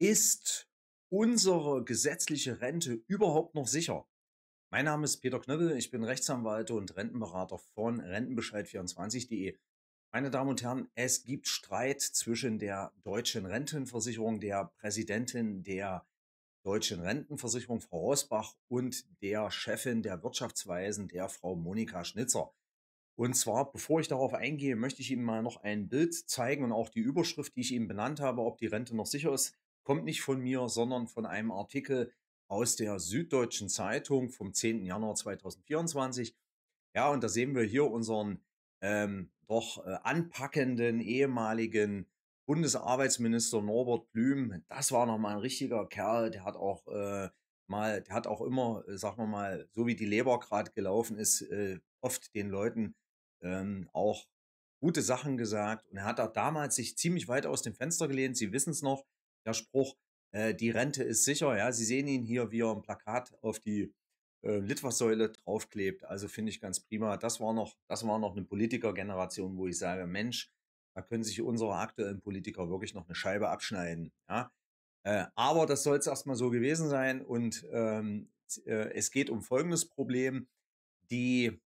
ist unsere gesetzliche Rente überhaupt noch sicher? Mein Name ist Peter Knöppel, ich bin Rechtsanwalt und Rentenberater von Rentenbescheid24.de. Meine Damen und Herren, es gibt Streit zwischen der deutschen Rentenversicherung, der Präsidentin der deutschen Rentenversicherung, Frau Rosbach, und der Chefin der Wirtschaftsweisen, der Frau Monika Schnitzer. Und zwar, bevor ich darauf eingehe, möchte ich Ihnen mal noch ein Bild zeigen und auch die Überschrift, die ich Ihnen benannt habe, ob die Rente noch sicher ist kommt nicht von mir, sondern von einem Artikel aus der Süddeutschen Zeitung vom 10. Januar 2024. Ja, und da sehen wir hier unseren ähm, doch äh, anpackenden ehemaligen Bundesarbeitsminister Norbert Blüm. Das war nochmal ein richtiger Kerl, der hat auch äh, mal, der hat auch immer, äh, sagen wir mal, so wie die Leber gerade gelaufen ist, äh, oft den Leuten ähm, auch gute Sachen gesagt. Und er hat da damals sich ziemlich weit aus dem Fenster gelehnt. Sie wissen es noch, der Spruch, äh, die Rente ist sicher. Ja, Sie sehen ihn hier, wie er ein Plakat auf die äh, Litwa-Säule draufklebt. Also finde ich ganz prima. Das war noch, das war noch eine Politikergeneration, wo ich sage, Mensch, da können sich unsere aktuellen Politiker wirklich noch eine Scheibe abschneiden. Ja, äh, aber das soll es erstmal so gewesen sein. Und ähm, äh, es geht um folgendes Problem. Die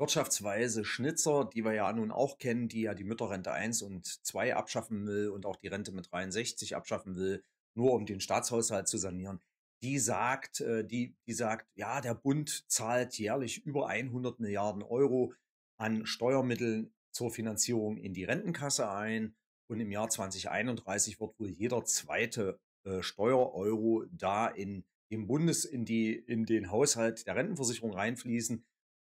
Wirtschaftsweise Schnitzer, die wir ja nun auch kennen, die ja die Mütterrente 1 und 2 abschaffen will und auch die Rente mit 63 abschaffen will, nur um den Staatshaushalt zu sanieren, die sagt, äh, die, die sagt, ja, der Bund zahlt jährlich über 100 Milliarden Euro an Steuermitteln zur Finanzierung in die Rentenkasse ein. Und im Jahr 2031 wird wohl jeder zweite äh, Steuereuro da in dem Bundes, in die, in den Haushalt der Rentenversicherung reinfließen.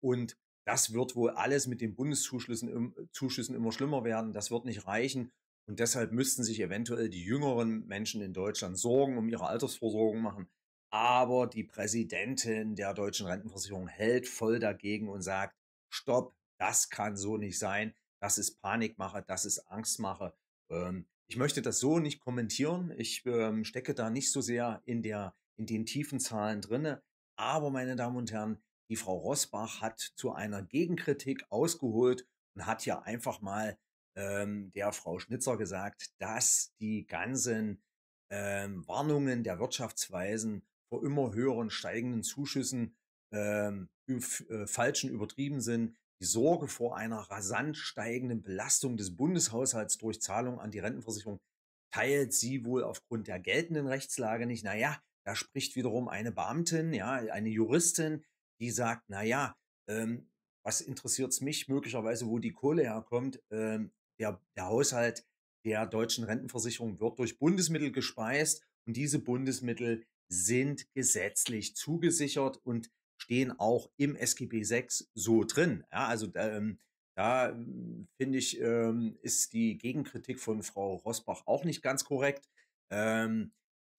Und das wird wohl alles mit den Bundeszuschüssen äh, Zuschüssen immer schlimmer werden, das wird nicht reichen. Und deshalb müssten sich eventuell die jüngeren Menschen in Deutschland Sorgen um ihre Altersvorsorge machen. Aber die Präsidentin der deutschen Rentenversicherung hält voll dagegen und sagt, stopp, das kann so nicht sein, das ist Panikmache, das ist Angstmache. Ähm, ich möchte das so nicht kommentieren, ich ähm, stecke da nicht so sehr in, der, in den tiefen Zahlen drinne. Aber meine Damen und Herren, die Frau Rosbach hat zu einer Gegenkritik ausgeholt und hat ja einfach mal ähm, der Frau Schnitzer gesagt, dass die ganzen ähm, Warnungen der Wirtschaftsweisen vor immer höheren steigenden Zuschüssen ähm, äh, falschen übertrieben sind. Die Sorge vor einer rasant steigenden Belastung des Bundeshaushalts durch Zahlungen an die Rentenversicherung teilt sie wohl aufgrund der geltenden Rechtslage nicht. Naja, da spricht wiederum eine Beamtin, ja, eine Juristin, die sagt, na ja, ähm, was interessiert es mich möglicherweise, wo die Kohle herkommt? Ähm, der, der Haushalt der deutschen Rentenversicherung wird durch Bundesmittel gespeist und diese Bundesmittel sind gesetzlich zugesichert und stehen auch im SGB 6 so drin. Ja, also ähm, da hm, finde ich, ähm, ist die Gegenkritik von Frau Rosbach auch nicht ganz korrekt. Ähm,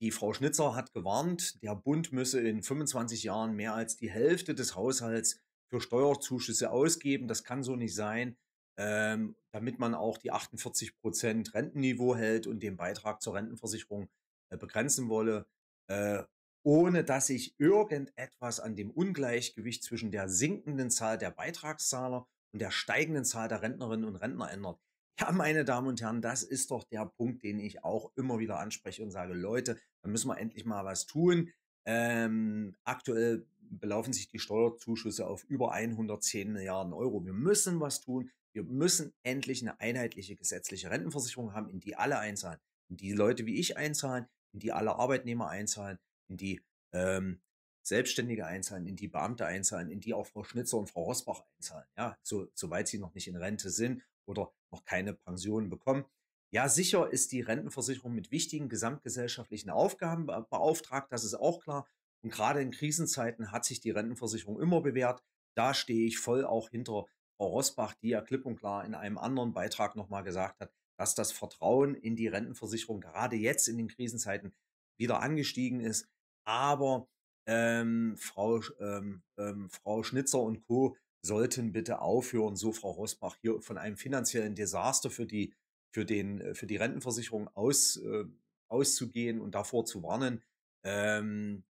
die Frau Schnitzer hat gewarnt, der Bund müsse in 25 Jahren mehr als die Hälfte des Haushalts für Steuerzuschüsse ausgeben. Das kann so nicht sein, ähm, damit man auch die 48 Prozent Rentenniveau hält und den Beitrag zur Rentenversicherung äh, begrenzen wolle, äh, ohne dass sich irgendetwas an dem Ungleichgewicht zwischen der sinkenden Zahl der Beitragszahler und der steigenden Zahl der Rentnerinnen und Rentner ändert. Ja, meine Damen und Herren, das ist doch der Punkt, den ich auch immer wieder anspreche und sage, Leute, da müssen wir endlich mal was tun. Ähm, aktuell belaufen sich die Steuerzuschüsse auf über 110 Milliarden Euro. Wir müssen was tun. Wir müssen endlich eine einheitliche gesetzliche Rentenversicherung haben, in die alle einzahlen, in die Leute wie ich einzahlen, in die alle Arbeitnehmer einzahlen, in die ähm, Selbstständige einzahlen, in die Beamte einzahlen, in die auch Frau Schnitzer und Frau Rosbach einzahlen. Ja, so, soweit sie noch nicht in Rente sind oder noch keine Pension bekommen. Ja, sicher ist die Rentenversicherung mit wichtigen gesamtgesellschaftlichen Aufgaben beauftragt, das ist auch klar. Und gerade in Krisenzeiten hat sich die Rentenversicherung immer bewährt. Da stehe ich voll auch hinter Frau Rosbach, die ja klipp und klar in einem anderen Beitrag nochmal gesagt hat, dass das Vertrauen in die Rentenversicherung gerade jetzt in den Krisenzeiten wieder angestiegen ist. Aber ähm, Frau, ähm, ähm, Frau Schnitzer und Co sollten bitte aufhören, so Frau Rosbach, hier von einem finanziellen Desaster für die, für den, äh, für die Rentenversicherung aus, äh, auszugehen und davor zu warnen. Ähm,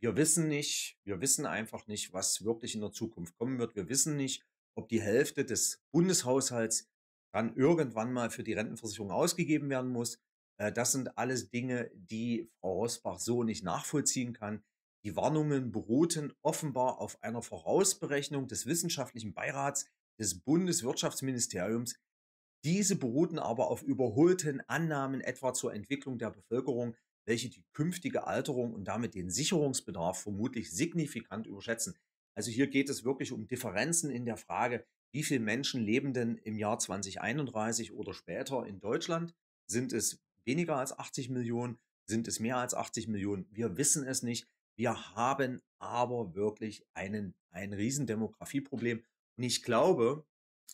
wir wissen nicht, wir wissen einfach nicht, was wirklich in der Zukunft kommen wird. Wir wissen nicht, ob die Hälfte des Bundeshaushalts dann irgendwann mal für die Rentenversicherung ausgegeben werden muss. Äh, das sind alles Dinge, die Frau Rosbach so nicht nachvollziehen kann. Die Warnungen beruhten offenbar auf einer Vorausberechnung des Wissenschaftlichen Beirats des Bundeswirtschaftsministeriums. Diese beruhten aber auf überholten Annahmen etwa zur Entwicklung der Bevölkerung, welche die künftige Alterung und damit den Sicherungsbedarf vermutlich signifikant überschätzen. Also hier geht es wirklich um Differenzen in der Frage, wie viele Menschen leben denn im Jahr 2031 oder später in Deutschland? Sind es weniger als 80 Millionen? Sind es mehr als 80 Millionen? Wir wissen es nicht. Wir haben aber wirklich einen, ein Riesendemografieproblem. Und ich glaube,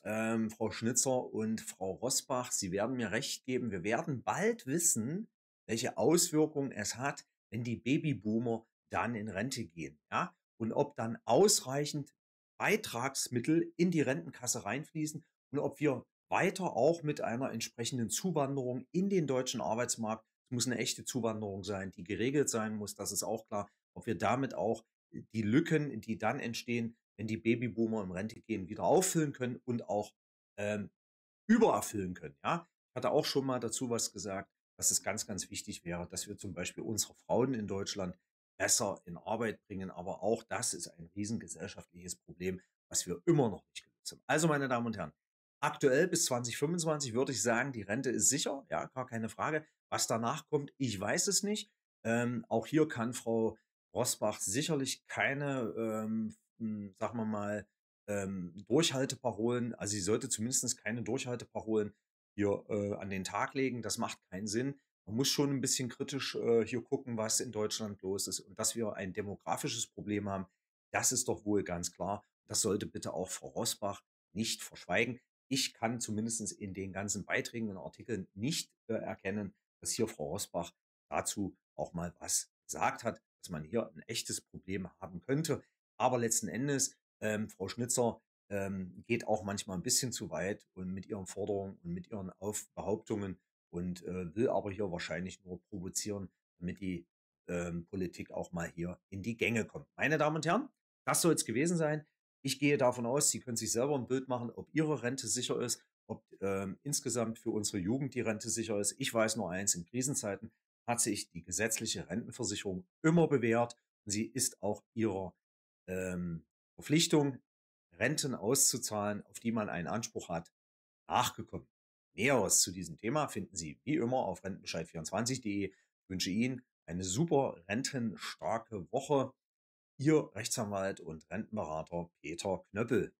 ähm, Frau Schnitzer und Frau Rosbach, Sie werden mir recht geben, wir werden bald wissen, welche Auswirkungen es hat, wenn die Babyboomer dann in Rente gehen. Ja? Und ob dann ausreichend Beitragsmittel in die Rentenkasse reinfließen und ob wir weiter auch mit einer entsprechenden Zuwanderung in den deutschen Arbeitsmarkt, es muss eine echte Zuwanderung sein, die geregelt sein muss, das ist auch klar, ob wir damit auch die Lücken, die dann entstehen, wenn die Babyboomer im Rente gehen, wieder auffüllen können und auch ähm, übererfüllen können. Ja, ich hatte auch schon mal dazu was gesagt, dass es ganz, ganz wichtig wäre, dass wir zum Beispiel unsere Frauen in Deutschland besser in Arbeit bringen. Aber auch das ist ein riesengesellschaftliches Problem, was wir immer noch nicht gelöst haben. Also, meine Damen und Herren, aktuell bis 2025 würde ich sagen, die Rente ist sicher. Ja, gar keine Frage. Was danach kommt, ich weiß es nicht. Ähm, auch hier kann Frau Rosbach sicherlich keine, ähm, hm, sagen wir mal, ähm, Durchhalteparolen, also sie sollte zumindest keine Durchhalteparolen hier äh, an den Tag legen. Das macht keinen Sinn. Man muss schon ein bisschen kritisch äh, hier gucken, was in Deutschland los ist. Und dass wir ein demografisches Problem haben, das ist doch wohl ganz klar. Das sollte bitte auch Frau Rosbach nicht verschweigen. Ich kann zumindest in den ganzen Beiträgen und Artikeln nicht äh, erkennen, dass hier Frau Rosbach dazu auch mal was gesagt hat dass man hier ein echtes Problem haben könnte. Aber letzten Endes, ähm, Frau Schnitzer ähm, geht auch manchmal ein bisschen zu weit und mit ihren Forderungen und mit ihren Auf Behauptungen und äh, will aber hier wahrscheinlich nur provozieren, damit die ähm, Politik auch mal hier in die Gänge kommt. Meine Damen und Herren, das soll es gewesen sein. Ich gehe davon aus, Sie können sich selber ein Bild machen, ob Ihre Rente sicher ist, ob ähm, insgesamt für unsere Jugend die Rente sicher ist. Ich weiß nur eins, in Krisenzeiten hat sich die gesetzliche Rentenversicherung immer bewährt. Sie ist auch ihrer ähm, Verpflichtung, Renten auszuzahlen, auf die man einen Anspruch hat, nachgekommen. Näheres zu diesem Thema finden Sie wie immer auf rentenbescheid24.de. Wünsche Ihnen eine super rentenstarke Woche. Ihr Rechtsanwalt und Rentenberater Peter Knöppel.